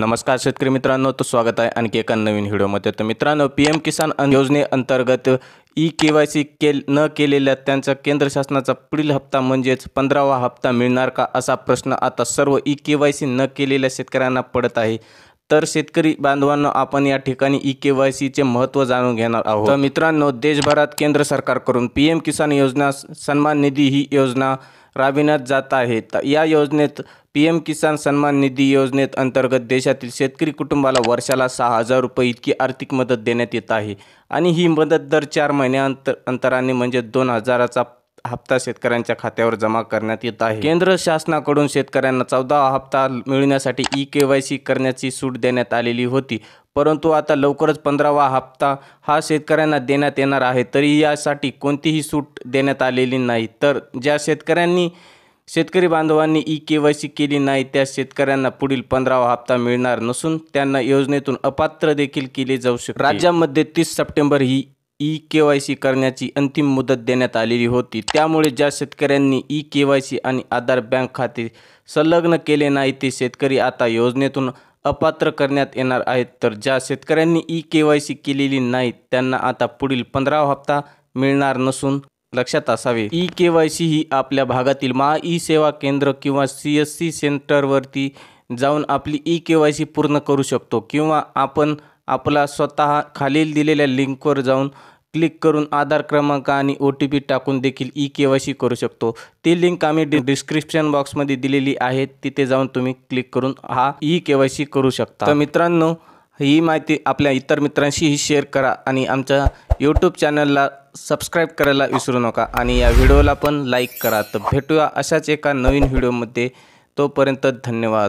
नमस्कार शेतकरी मित्रांनो तो स्वागत आहे आणखी एका नवीन व्हिडिओमध्ये तर मित्रांनो पी एम किसान योजनेअंतर्गत ई के वाय सी के न केलेल्या त्यांचा केंद्र शासनाचा पुढील हप्ता म्हणजेच पंधरावा हप्ता मिळणार का असा प्रश्न आता सर्व ई के वाय सी न केलेल्या शेतकऱ्यांना पडत आहे तर शेतकरी बांधवांना आपण या ठिकाणी ई के वाय सीचे महत्त्व जाणून घेणार आहोत तर मित्रांनो देशभरात केंद्र सरकारकडून पी एम किसान योजना सन्मान निधी ही योजना राबविण्यात जात आहेत या योजनेत पी एम किसान सन्मान निधी योजनेत अंतर्गत देशातील शेतकरी कुटुंबाला वर्षाला सहा हजार रुपये इतकी आर्थिक मदत देण्यात येत आहे आणि ही मदत दर चार महिन्या अंतर अंतराने म्हणजे दोन हजाराचा हप्ता शेतकऱ्यांच्या खात्यावर जमा करण्यात येत आहे केंद्र शासनाकडून शेतकऱ्यांना चौदा हप्ता मिळण्यासाठी ई के वाय सी करण्याची सूट देण्यात आलेली होती परंतु आता लवकरच पंधरावा हप्ता हा शेतकऱ्यांना देण्यात येणार आहे तरी यासाठी कोणतीही सूट देण्यात आलेली नाही तर ज्या शेतकऱ्यांनी शेतकरी बांधवांनी ई के वाय सी केली नाही त्या शेतकऱ्यांना पुढील पंधरावा हप्ता मिळणार नसून त्यांना योजनेतून अपात्र देखील केले जाऊ शकते राज्यामध्ये तीस सप्टेंबर ही ई के वाय सी करण्याची अंतिम मुदत देण्यात आलेली होती त्यामुळे ज्या शेतकऱ्यांनी ई के वाय सी आणि आधार बँक खाते संलग्न केले नाही ते शेतकरी आता योजनेतून अपात्र करण्यात येणार आहेत तर ज्या शेतकऱ्यांनी ई के वाय सी केलेली नाही त्यांना आता पुढील पंधरा हप्ता मिळणार नसून लक्षात असावे ई के वाय सी ही आपल्या भागातील महा ई सेवा केंद्र किंवा सी एस सी सेंटरवरती जाऊन आपली ई के वाय सी पूर्ण करू शकतो किंवा आपण आपला स्वतः खालील दिलेल्या लिंकवर जाऊन क्लिक करून आधार क्रमांक आणि ओ टी पी टाकून देखील ई के वाय सी करू शकतो ती लिंक आम्ही डि डिस्क्रिप्शन बॉक्समध्ये दिलेली आहे तिथे जाऊन तुम्ही क्लिक करून हा ई के वाय सी करू शकता तर मित्रांनो ही माहिती आपल्या इतर मित्रांशीही शेअर करा आणि आमच्या यूट्यूब चॅनलला सबस्क्राईब करायला विसरू नका आणि या व्हिडिओला पण लाईक करा तर भेटूया अशाच एका नवीन व्हिडिओमध्ये तोपर्यंत धन्यवाद